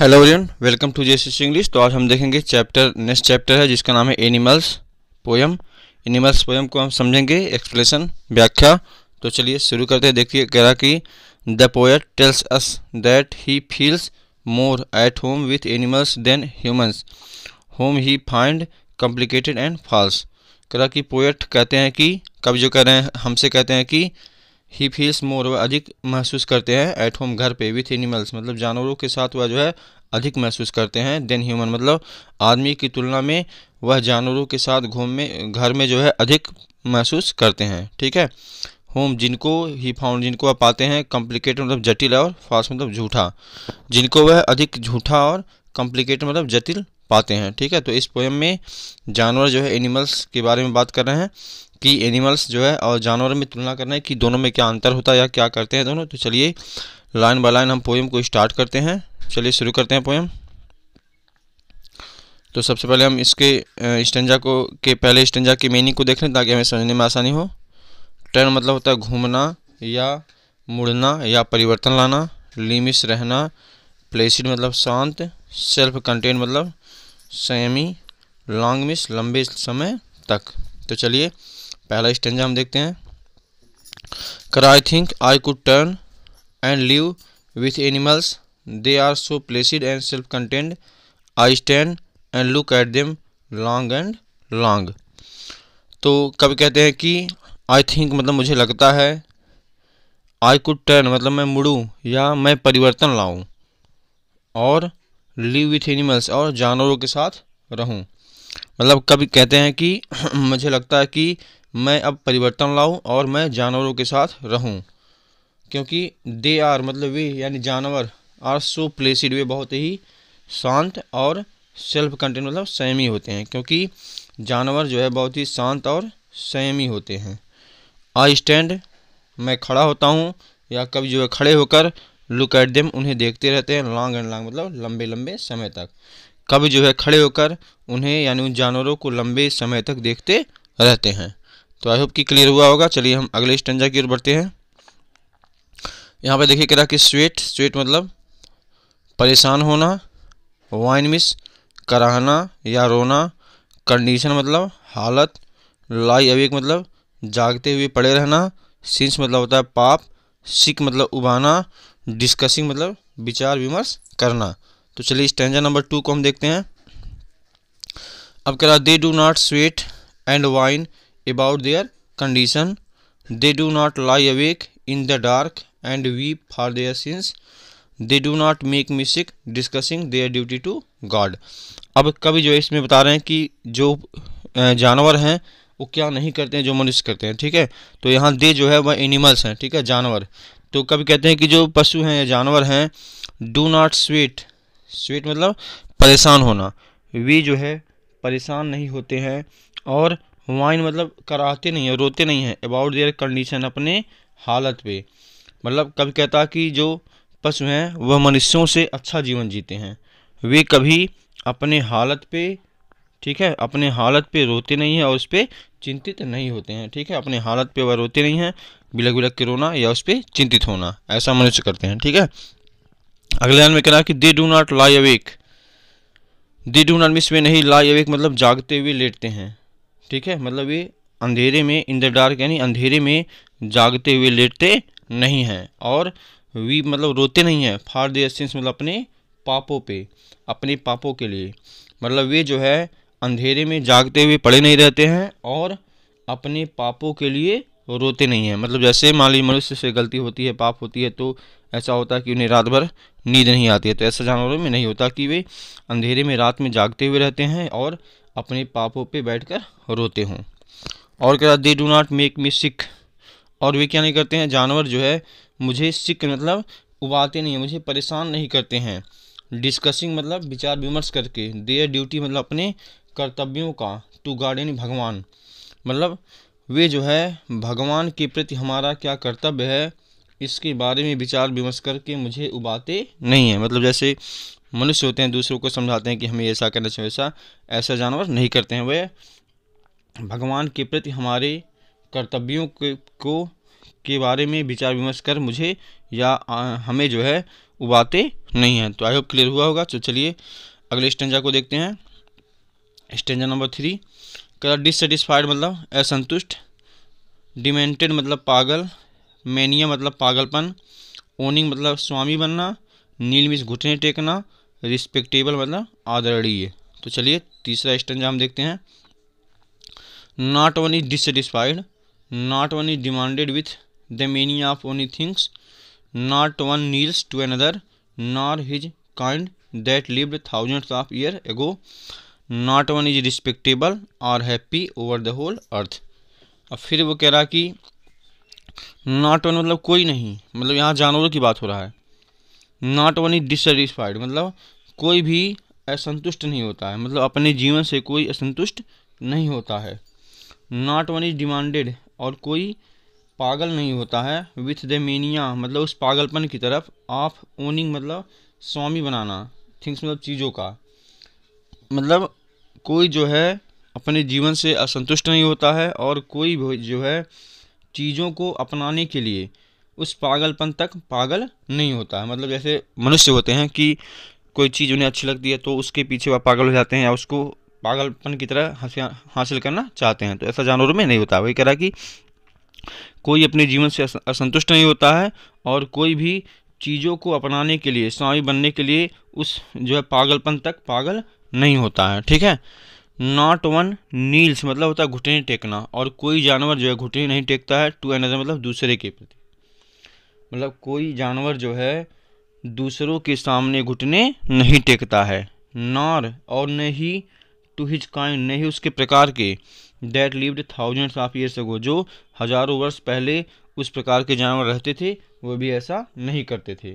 hello everyone welcome to Jessie's English तो आज हम देखेंगे चैप्टर नेक्स्ट चैप्टर है जिसका नाम है एनिमल्स पोयम एनिमल्स पोयम को हम समझेंगे एक्सप्लेसन व्याख्या तो चलिए शुरू करते हैं देखिए कह रहा कि the poet tells us that he feels more at home with animals than humans home he find complicated and false कह रहा कि पोएट कहते हैं कि कब जो कह रहे हैं हमसे कहते हैं कि ही फील्स मोर वह अधिक महसूस करते हैं एट होम घर पे विथ एनिमल्स मतलब जानवरों के साथ वह जो है अधिक महसूस करते हैं देन ह्यूमन मतलब आदमी की तुलना में वह जानवरों के साथ घूम में घर में जो है अधिक महसूस करते हैं ठीक है होम जिनको ही फाउंड जिनको वह पाते हैं कॉम्प्लिकेटेड मतलब जटिल और फास्ट मतलब झूठा जिनको वह अधिक झूठा और कॉम्प्लिकेटेड मतलब जटिल पाते हैं ठीक है तो इस पोएम में जानवर जो है एनिमल्स के बारे में बात कर रहे हैं कि एनिमल्स जो है और जानवरों में तुलना करना है कि दोनों में क्या अंतर होता है या क्या करते हैं दोनों तो चलिए लाइन बाय लाइन हम पोएम को स्टार्ट करते हैं चलिए शुरू करते हैं पोएम तो सबसे पहले हम इसके स्टेंजा को के पहले स्टेंजा की मीनिंग को देख लें ताकि हमें समझने में आसानी हो टर्न मतलब होता है घूमना या मुड़ना या परिवर्तन लाना लिमिस रहना प्लेसिड मतलब शांत सेल्फ कंटेन मतलब सेमी लॉन्ग मिस लंबे समय तक तो चलिए पहला स्टेंजा हम देखते हैं कर I think I could turn and live with animals they are so placid and self content I stand and look at them long and long तो कभी कहते हैं कि आई थिंक मतलब मुझे लगता है आई कुड टर्न मतलब मैं मुड़ूँ या मैं परिवर्तन लाऊं और लिव विथ एनिमल्स और जानवरों के साथ रहूं मतलब कभी कहते हैं कि मुझे लगता है कि मैं अब परिवर्तन लाऊं और मैं जानवरों के साथ रहूं क्योंकि दे आर मतलब वे यानी जानवर आर सो प्लेसिड वे बहुत ही शांत और सेल्फ कंटेन मतलब सैमी होते हैं क्योंकि जानवर जो है बहुत ही शांत और सैमी होते हैं आई स्टैंड मैं खड़ा होता हूँ या कभी जो है खड़े होकर लुक एट देम उन्हें देखते रहते हैं लॉन्ग एंड लॉन्ग मतलब लंबे लंबे समय तक कभी जो है खड़े होकर उन्हें यानी उन जानवरों को लंबे समय तक देखते रहते हैं तो आई होप कि क्लियर हुआ होगा चलिए हम अगले स्टेंजा की ओर बढ़ते हैं यहाँ पे देखिए कह रहा कि स्वेट स्वेट मतलब परेशान होना वाइन मिस कराहना या रोना कंडीशन मतलब हालत लाई अवेक मतलब जागते हुए पड़े रहना सिंस मतलब होता है पाप सिक मतलब उबाना डिस्कसिंग मतलब विचार विमर्श करना तो चलिए स्टेंजा नंबर टू को हम देखते हैं अब कह रहा they do not sweat and whine about their condition they do not lie awake in the dark and weep for their sins they do not make me sick discussing their duty to God अब कभी जो इसमें बता रहे हैं कि जो जानवर हैं वो क्या नहीं करते हैं जो मनुष्य करते हैं ठीक है तो यहाँ दे जो है वह एनिमल्स हैं ठीक है जानवर तो कभी कहते हैं कि जो पशु हैं या जानवर हैं डू नॉट स्वेट स्वेट मतलब परेशान होना वे जो है परेशान नहीं होते हैं और वाइन मतलब कराते नहीं है रोते नहीं हैं अबाउट देयर कंडीशन अपने हालत पे मतलब कभी कहता कि जो पशु हैं वह मनुष्यों से अच्छा जीवन जीते हैं वे कभी अपने हालत पे ठीक है अपने हालत पे रोते नहीं हैं और उस पर चिंतित नहीं होते हैं ठीक है अपने हालत पे वह रोते नहीं हैं बिलक बिलक के रोना या उस पर चिंतित होना ऐसा मनुष्य करते हैं ठीक है अगले दिन में कहना कि they do not lie awake they do not miss वे नहीं लाई अवेक मतलब जागते हुए लेटते हैं ठीक है मतलब ये अंधेरे में इन द डार्क यानी अंधेरे में जागते हुए लेटते नहीं हैं और वी मतलब रोते नहीं हैं फार देयर सिंस मतलब अपने पापों पे अपने पापों के लिए मतलब वे जो है अंधेरे में जागते हुए पड़े नहीं रहते हैं और अपने पापों के लिए रोते नहीं हैं मतलब जैसे मान लीजिए मनुष्य से गलती होती है पाप होती है तो ऐसा होता है कि उन्हें रात भर नींद नहीं आती है तो ऐसा जानवरों में नहीं होता कि वे अंधेरे में रात में जागते हुए रहते हैं और अपने पापों पे बैठकर रोते हों और क्या they do not make me sick और वे क्या नहीं करते हैं जानवर जो है मुझे सिक मतलब उबाते नहीं हैं मुझे परेशान नहीं करते हैं डिस्कसिंग मतलब विचार विमर्श करके देयर ड्यूटी मतलब अपने कर्तव्यों का टू गार्डन भगवान मतलब वे जो है भगवान के प्रति हमारा क्या कर्तव्य है इसके बारे में विचार विमर्श करके मुझे उबाते नहीं है मतलब जैसे मनुष्य होते हैं दूसरों को समझाते हैं कि हमें ऐसा करना चाहिए ऐसा ऐसा जानवर नहीं करते हैं वह भगवान के प्रति हमारे कर्तव्यों के को के बारे में विचार विमर्श कर मुझे या आ, हमें जो है उबाते नहीं हैं तो आई होप क्लियर हुआ होगा तो चलिए अगले स्टेंजा को देखते हैं स्टेंजा नंबर थ्री कह डिससेटिस्फाइड मतलब असंतुष्ट डिमेंटेड मतलब पागल मैनिया मतलब पागलपन ओनिंग मतलब स्वामी बनना नीलमिश घुटने टेकना रिस्पेक्टेबल मतलब आदरणीय तो चलिए तीसरा स्टंजा हम देखते हैं not one is dissatisfied not one is demented with the meaning of owning things not one kneels to another nor his kind that lived thousands of year ago not one is respectable और happy over the whole earth अब फिर वो कह रहा कि not one मतलब कोई नहीं मतलब यहाँ जानवरों की बात हो रहा है नॉट ओनली डिससेटिस्फाइड मतलब कोई भी असंतुष्ट नहीं होता है मतलब अपने जीवन से कोई असंतुष्ट नहीं होता है नॉट ओनली डिमांडेड और कोई पागल नहीं होता है विथ द मीनिया मतलब उस पागलपन की तरफ ऑफ ओनिंग मतलब स्वामी बनाना थिंग्स मतलब चीज़ों का मतलब कोई जो है अपने जीवन से असंतुष्ट नहीं होता है और कोई भी जो है चीज़ों को अपनाने के लिए उस पागलपन तक पागल नहीं होता मतलब जैसे मनुष्य होते हैं कि कोई चीज़ उन्हें अच्छी लगती है तो उसके पीछे वह पागल हो जाते हैं या उसको पागलपन की तरह हासिल करना चाहते हैं तो ऐसा जानवरों में नहीं होता वही कह रहा कि कोई अपने जीवन से असंतुष्ट नहीं होता है और कोई भी चीज़ों को अपनाने के लिए स्वामी बनने के लिए उस जो है पागलपन तक पागल नहीं होता है ठीक है नॉट वन नील्स मतलब होता है घुटने टेकना और कोई जानवर जो है घुटने नहीं टेकता है टू एनदर मतलब दूसरे के प्रति मतलब कोई जानवर जो है दूसरों के सामने घुटने नहीं टेकता है नॉर और न ही टू हिज काइंड नहीं उसके प्रकार के that lived thousands of years ago जो हजारों वर्ष पहले उस प्रकार के जानवर रहते थे वो भी ऐसा नहीं करते थे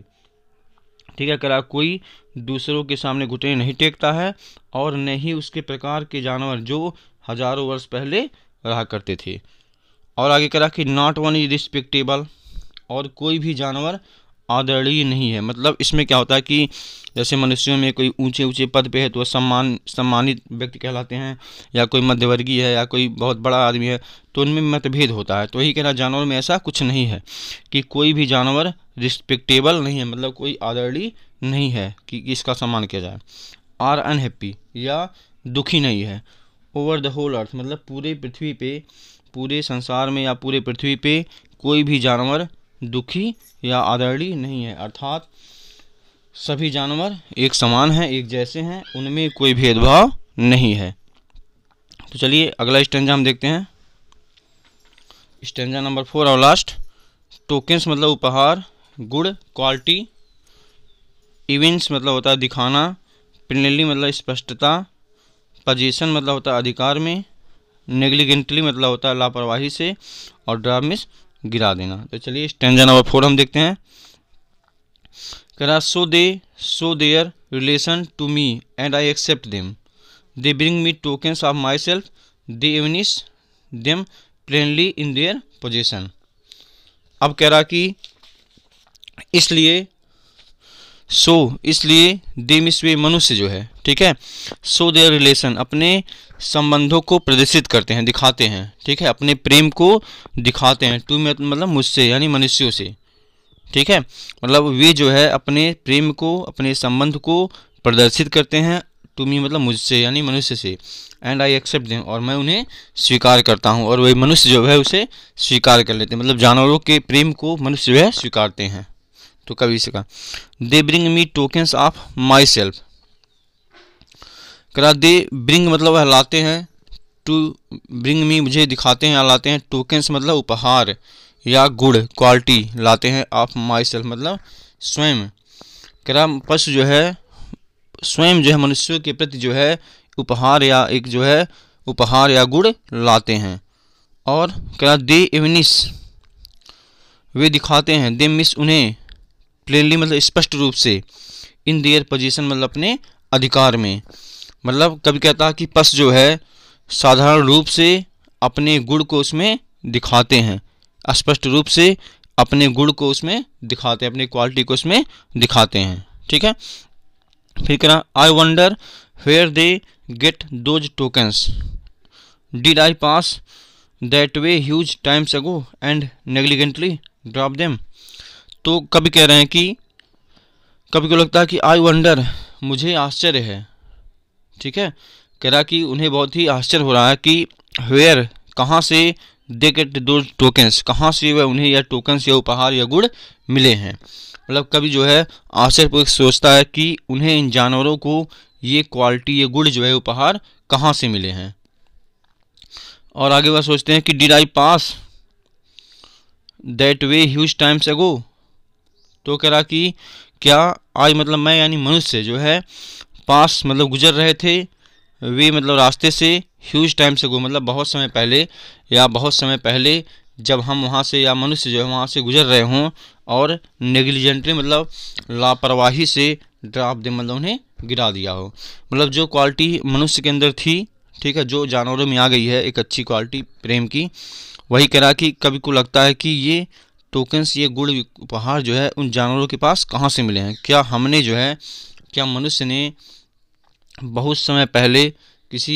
ठीक है करा कोई दूसरों के सामने घुटने नहीं टेकता है और न ही उसके प्रकार के जानवर जो हजारों वर्ष पहले रहा करते थे और आगे करा कि नॉट वन इज रिस्पेक्टेबल और कोई भी जानवर आदरणीय नहीं है मतलब इसमें क्या होता है कि जैसे मनुष्यों में कोई ऊंचे ऊंचे पद पे है तो वह सम्मान सम्मानित व्यक्ति कहलाते हैं या कोई मध्यवर्गीय है या कोई बहुत बड़ा आदमी है तो उनमें मतभेद होता है तो यही कहना जानवर में ऐसा कुछ नहीं है कि कोई भी जानवर रिस्पेक्टेबल नहीं है मतलब कोई आदरणीय नहीं है कि इसका सम्मान किया जाए आर अनहैप्पी या दुखी नहीं है ओवर द होल अर्थ मतलब पूरे पृथ्वी पे पूरे संसार में या पूरे पृथ्वी पे कोई भी जानवर दुखी या आदरणीय नहीं है अर्थात सभी जानवर एक समान हैं एक जैसे हैं उनमें कोई भेदभाव नहीं है तो चलिए अगला स्टेंजा हम देखते हैं स्टेंजा नंबर फोर और लास्ट टोकन्स मतलब उपहार गुड क्वालिटी इवेंट्स मतलब होता है दिखाना प्लेनली मतलब स्पष्टता पजेशन मतलब होता है अधिकार में नेग्लिगेंटली मतलब होता है लापरवाही से और ड्रामिस गिरा देना तो चलिए स्टेंजा नंबर फोर हम देखते हैं कह रहा so they show their relation to me and I accept them they bring me tokens of myself they evince them plainly in their position अब कह रहा कि इसलिए सो so, इसलिए दे मिस वे मनुष्य जो है ठीक है सो देयर रिलेशन अपने संबंधों को प्रदर्शित करते हैं दिखाते हैं ठीक है अपने प्रेम को दिखाते हैं टू मतलब मुझसे यानी मनुष्यों से ठीक है मतलब वे जो है अपने प्रेम को अपने संबंध को प्रदर्शित करते हैं टू मी मतलब मुझसे यानी मनुष्य से एंड आई एक्सेप्ट दें और मैं उन्हें स्वीकार करता हूँ और वही मनुष्य जो है उसे स्वीकार कर लेते हैं मतलब जानवरों के प्रेम को मनुष्य जो है स्वीकारते हैं तो कभी से कहा they bring me tokens of myself करा दे ब्रिंग मतलब वह लाते हैं टू ब्रिंग मी मुझे दिखाते हैं लाते हैं टोकेंस मतलब उपहार या गुड क्वालिटी लाते हैं ऑफ माई सेल्फ मतलब स्वयं करा पशु जो है स्वयं जो है मनुष्य के प्रति जो है उपहार या एक जो है उपहार या गुड़ लाते हैं और करा दे इवनिस वे दिखाते हैं दे मिस उन्हें प्लेनली मतलब स्पष्ट रूप से इन देयर पोजीशन मतलब अपने अधिकार में मतलब कभी कहता है कि पस जो है साधारण रूप से अपने गुण को उसमें दिखाते हैं स्पष्ट रूप से अपने गुण को उसमें दिखाते हैं अपनी क्वालिटी को उसमें दिखाते हैं ठीक है फिर कह रहा I wonder where they get those tokens did I pass that way huge times ago and negligently drop them तो कभी कह रहे हैं कि कभी को लगता है कि आई वंडर मुझे आश्चर्य है ठीक है कह रहा कि उन्हें बहुत ही आश्चर्य हो रहा है कि वेयर कहाँ से दे गेट दो टोकन्स कहाँ से वह उन्हें यह टोकन्स या उपहार या गुड़ मिले हैं मतलब कभी जो है आश्चर्यपूर्वक सोचता है कि उन्हें इन जानवरों को ये क्वालिटी ये गुड़ जो है उपहार कहाँ से मिले हैं और आगे वह सोचते हैं कि did I pass that way huge times ago तो कह रहा कि क्या आज मतलब मैं यानी मनुष्य जो है पास मतलब गुजर रहे थे वे मतलब रास्ते से ह्यूज टाइम से गो मतलब बहुत समय पहले या बहुत समय पहले जब हम वहाँ से या मनुष्य जो है वहाँ से गुजर रहे हों और नेग्लिजेंटली मतलब लापरवाही से ड्राफ दे मतलब उन्हें गिरा दिया हो मतलब जो क्वालिटी मनुष्य के अंदर थी ठीक है जो जानवरों में आ गई है एक अच्छी क्वालिटी प्रेम की वही कह रहा कि कभी को लगता है कि ये टोकन्स ये गुड़ उपहार जो है उन जानवरों के पास कहाँ से मिले हैं क्या हमने जो है क्या मनुष्य ने बहुत समय पहले किसी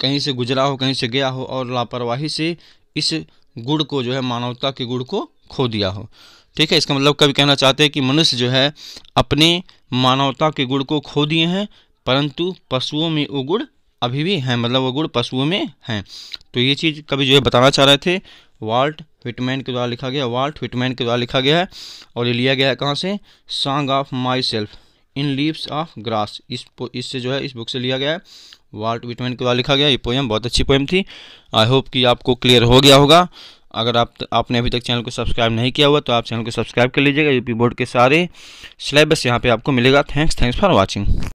कहीं से गुजरा हो कहीं से गया हो और लापरवाही से इस गुड़ को जो है मानवता के गुड़ को खो दिया हो ठीक है इसका मतलब कभी कहना चाहते हैं कि मनुष्य जो है अपने मानवता के गुड़ को खो दिए हैं परंतु पशुओं में वो गुड़ अभी भी हैं मतलब वो गुड़ पशुओं में हैं तो ये चीज़ कभी जो है बताना चाह रहे थे वाल्ट विटमैन के द्वारा लिखा गया वाल्ट विटमैन के द्वारा लिखा गया है और ये लिया गया है कहाँ से song of myself in leaves of grass इस इससे जो है इस बुक से लिया गया है वाल्ट विटमैन के द्वारा लिखा गया ये पोएम बहुत अच्छी पोएम थी आई होप कि आपको क्लियर हो गया होगा अगर आप आपने अभी तक चैनल को सब्सक्राइब नहीं किया हुआ तो आप चैनल को सब्सक्राइब कर लीजिएगा यूपी बोर्ड के सारे सिलेबस यहाँ पे आपको मिलेगा थैंक्स थैंक्स फॉर वाचिंग